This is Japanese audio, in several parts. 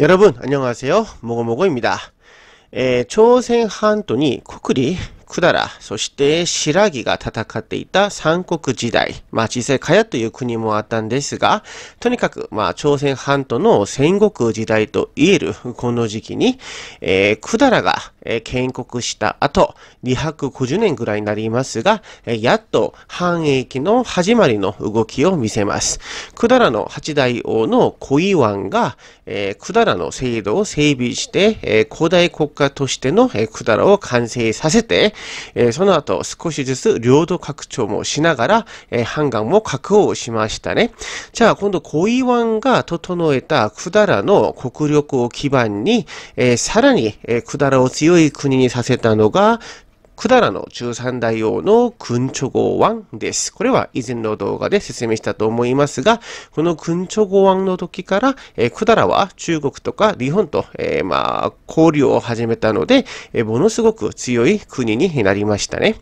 여러분안녕하세요모고모고입니다えー、朝鮮半島に国理、百済、そして白木が戦っていた三国時代、まあ、地勢かやという国もあったんですが、とにかく、まあ、朝鮮半島の戦国時代と言えるこの時期に、えー、百済がえ建国した後、250年ぐらいになりますが、えやっと繁栄期の始まりの動きを見せます。くだらの八大王の小岩が、えだらの制度を整備して、え古代国家としての、くだらを完成させて、えその後少しずつ領土拡張もしながら、え半岸も確保しましたね。じゃあ今度小岩が整えたくだらの国力を基盤に、えさらに、くだらを強強い国にさせたのが、百済の中三大王のクンチョゴワです。これは以前の動画で説明したと思いますが、このクンチョゴワの時から、えー、百済は中国とか日本と、えー、まあ、交流を始めたので、えー、ものすごく強い国になりましたね。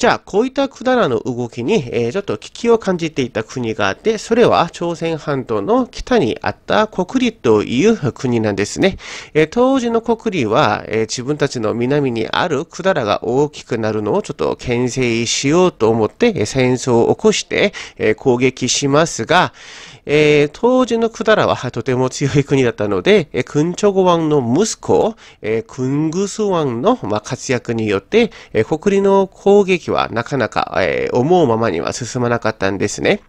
じゃあ、こういったくだらぬ動きに、えー、ちょっと危機を感じていた国があって、それは朝鮮半島の北にあった国立という国なんですね。えー、当時の国立は、えー、自分たちの南にあるくだらが大きくなるのをちょっと牽制しようと思って、戦争を起こして、え攻撃しますが、えー、当時の百済はとても強い国だったので、えー、クンチョゴ王の息子、えー、クングス王の、まあ、活躍によって、えー、国の攻撃はなかなか、えー、思うままには進まなかったんですね。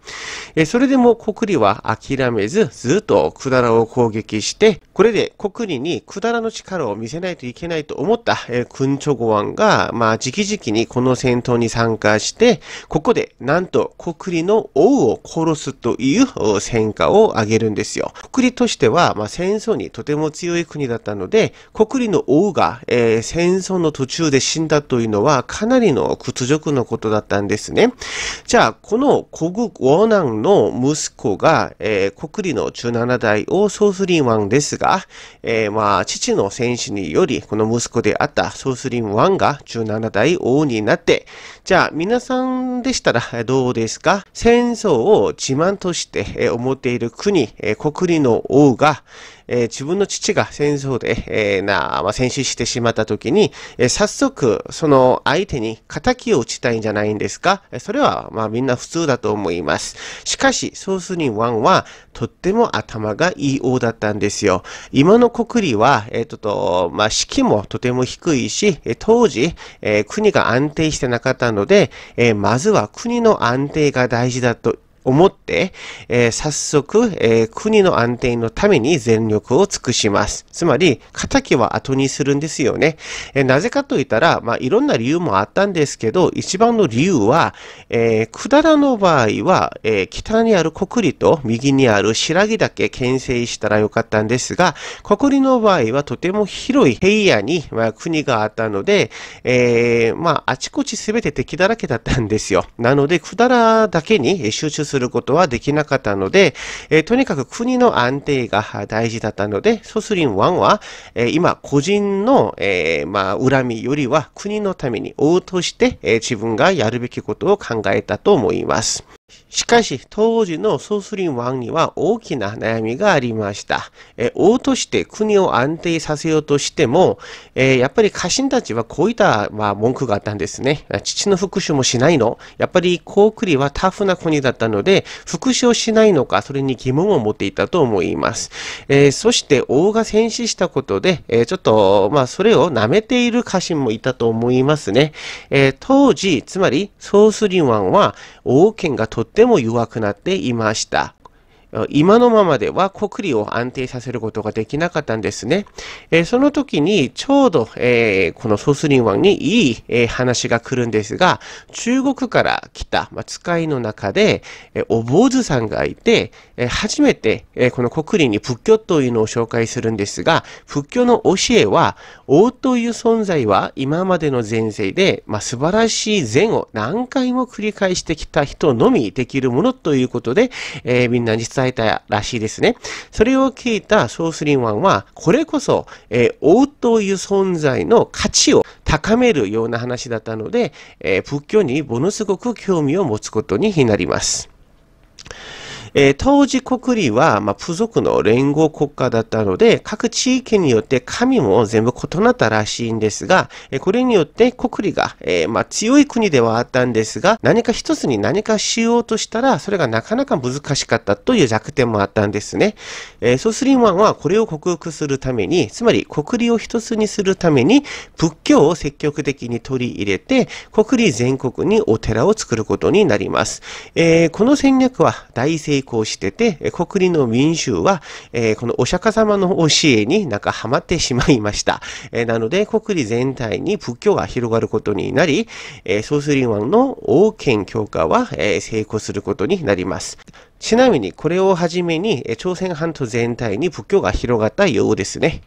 えー、それでも国利は諦めず、ずっと百済を攻撃して、これで国利に百済の力を見せないといけないと思った、えー、クンチョゴ王が、まあ、直々にこの戦闘に参加して、ここで、なんと国利の王を殺すという戦果を上げるんですよ。国利としては、まあ、戦争にとても強い国だったので、国利の王が、えー、戦争の途中で死んだというのはかなりの屈辱のことだったんですね。じゃあ、この国王南の息子が、えー、国利の17代王ソースリンワンですが、えー、まあ、父の戦士により、この息子であったソースリンワンが17代王になって、じゃあ、皆さんでしたらどうですか戦争を自慢として、え思っている国、え国利の王が、え自分の父が戦争で、えな、あ、まあ、戦死してしまった時に、え早速、その相手に仇を打ちたいんじゃないんですかそれは、まあみんな普通だと思います。しかし、ソースニン1は、とっても頭がいい王だったんですよ。今の国利は、えっ、とと、まあ、士気もとても低いし、当時、え国が安定してなかったので、えまずは国の安定が大事だと思って、えー、早速、えー、国の安定のために全力を尽くします。つまり、仇は後にするんですよね。えー、なぜかと言ったら、まあ、いろんな理由もあったんですけど、一番の理由は、えー、くだらの場合は、え北にある国里と右にある白木だけ牽制したらよかったんですが、国里の場合はとても広い平野に、まあ、国があったので、えまあ、あちこち全て敵だらけだったんですよ。なので、くだらだけに集中するすることはできなかったので、えー、とにかく国の安定が大事だったので、ソスリン1は、えー、今個人の、えー、まあ、恨みよりは国のために応として、え自分がやるべきことを考えたと思います。しかし、当時のソースリン王には大きな悩みがありました。え王として国を安定させようとしても、えやっぱり家臣たちはこういった、まあ、文句があったんですね。父の復讐もしないのやっぱり高句麗はタフな国だったので、復讐をしないのか、それに疑問を持っていたと思います。えー、そして王が戦死したことで、えちょっと、まあ、それを舐めている家臣もいたと思いますね。え当時、つまり、ソースリン王は王権がとっても弱くなっていました。今のままでは国利を安定させることができなかったんですね。えその時にちょうど、えこのソースリンワンにいい、え話が来るんですが、中国から来た、ま使いの中で、えお坊主さんがいて、え初めて、えこの国利に仏教というのを紹介するんですが、仏教の教えは、王という存在は今までの前世で、ま素晴らしい善を何回も繰り返してきた人のみできるものということで、えみんなに伝伝えたらしいですね。それを聞いたソースリンワンは、これこそ、えー、王という存在の価値を高めるような話だったので、えー、仏教にものすごく興味を持つことになります。えー、当時国理は、まあ、付属の連合国家だったので、各地域によって神も全部異なったらしいんですが、えー、これによって国理が、えー、まあ、強い国ではあったんですが、何か一つに何かしようとしたら、それがなかなか難しかったという弱点もあったんですね。えー、ソスリンワンはこれを克服するために、つまり国理を一つにするために、仏教を積極的に取り入れて、国理全国にお寺を作ることになります。えー、この戦略は大成遂行してて、国理の民衆は、えー、このお釈迦様の教えになんかハマってしまいました。えー、なので、国理全体に仏教が広がることになり、えー、ソースリンワンの王権強化は、え成功することになります。ちなみに、これをはじめに、朝鮮半島全体に仏教が広がったようですね。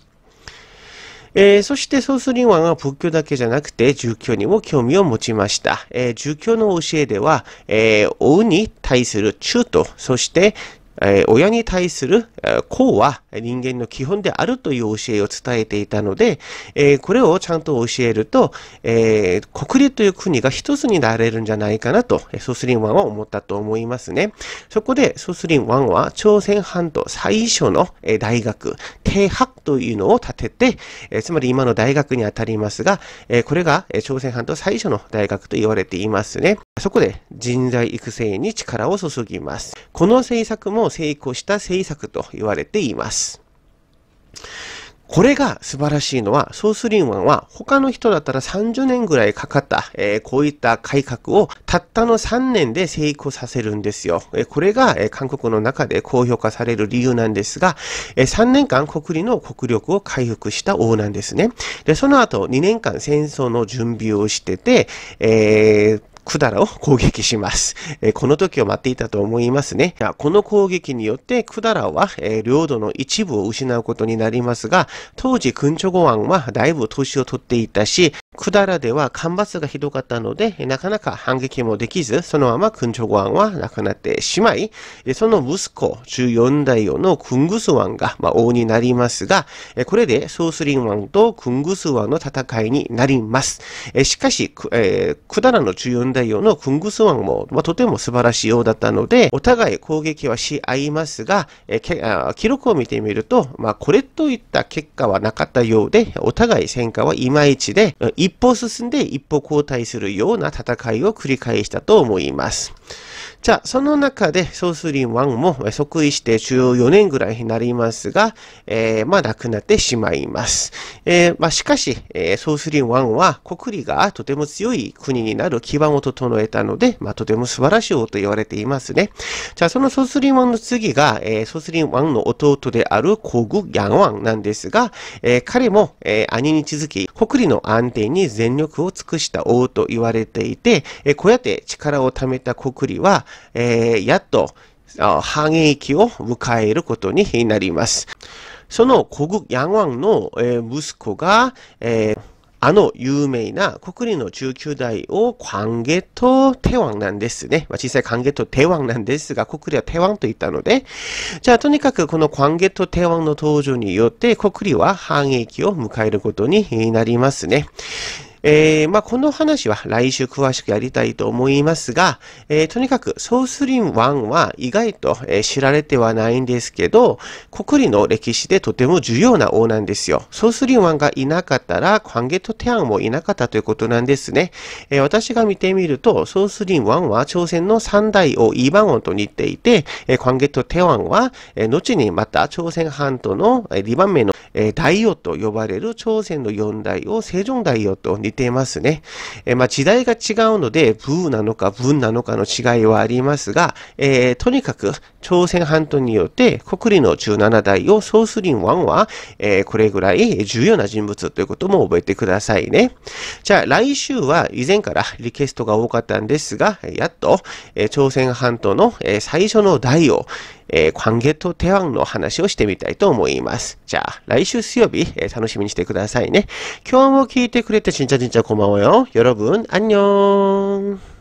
えー、そしてソースリンワンは仏教だけじゃなくて、儒教にも興味を持ちました。えー、儒教の教えでは、えー、王に対する中と、そして、え親に対する子は人間の基本であるという教えを伝えていたので、えこれをちゃんと教えると、え国立という国が一つになれるんじゃないかなと、ソスリン1は思ったと思いますね。そこでソスリン1は朝鮮半島最初の大学、帝白というのを立てて、えつまり今の大学にあたりますが、えこれが朝鮮半島最初の大学と言われていますね。そこで人材育成に力を注ぎます。この政策も成功した政策と言われています。これが素晴らしいのは、ソースリンワンは他の人だったら30年ぐらいかかった、えー、こういった改革をたったの3年で成功させるんですよ。えー、これが、えー、韓国の中で高評価される理由なんですが、え3年間国理の国力を回復した王なんですね。で、その後2年間戦争の準備をしてて、えーダラを 攻撃します。えこの時を待っていたと思いますね。この攻撃によってダラは、え領土の一部を失うことになりますが、当時ョゴご案はだいぶ年を取っていたし、ダラでは干ばつがひどかったので、なかなか反撃もできず、そのままョゴご案は亡くなってしまい、その息子14代王のクングスワンが、ま王になりますが、これでソースリンワンとクングスワンの戦いになります。しかし、クダラの14大王のクングスワンも、まあ、とても素晴らしいようだったので、お互い攻撃はし合いますが、えー、記録を見てみると、まあ、これといった結果はなかったようで、お互い戦果はいまいちで、一歩進んで一歩後退するような戦いを繰り返したと思います。じゃあ、その中で、ソースリン1も即位して14年ぐらいになりますが、えー、まあ、亡くなってしまいます。えー、まあ、しかし、えー、ソースリン1は国理がとても強い国になる基盤を整えたので、まあ、とても素晴らしい王と言われていますね。じゃあ、そのソースリン1の次が、えー、ソースリン1の弟であるコグ・ヤンワンなんですが、えー、彼も、えー、兄に続き、国理の安定に全力を尽くした王と言われていて、えー、こうやって力を貯めた国理は、えー、やっと繁栄期を迎えることになります。その国国ヤンワンの、えー、息子が、えー、あの有名な国立の19代を歓迎と帝王なんですね。まあ、実際歓迎と帝王なんですが、国立は帝王と言ったので、じゃあとにかくこの関迎と帝王の登場によって国立は繁栄期を迎えることになりますね。えー、まあ、この話は来週詳しくやりたいと思いますが、えー、とにかくソースリン1は意外と、知られてはないんですけど、国理の歴史でとても重要な王なんですよ。ソースリン1がいなかったら、カンゲトテアンもいなかったということなんですね。えー、私が見てみると、ソースリン1は朝鮮の三大王イーバン王と似ていて、カンゲトテアンは、後にまた朝鮮半島の、2番目の、大王と呼ばれる朝鮮の四大王、セジ大王と似ててますね。えー、まあ、時代が違うので、ブーなのか文なのかの違いはありますが、えー、とにかく朝鮮半島によって国理の17代を総スリン1は、えー、これぐらい重要な人物ということも覚えてくださいね。じゃあ来週は以前からリクエストが多かったんですが、やっと、え朝鮮半島の、え最初の代を、えー、関係と手腕の話をしてみたいと思います。じゃあ、来週水曜日、えー、楽しみにしてくださいね。今日も聞いてくれて、ちんちゃちんちゃこんばんはよ。よろぶん、あんにょーん。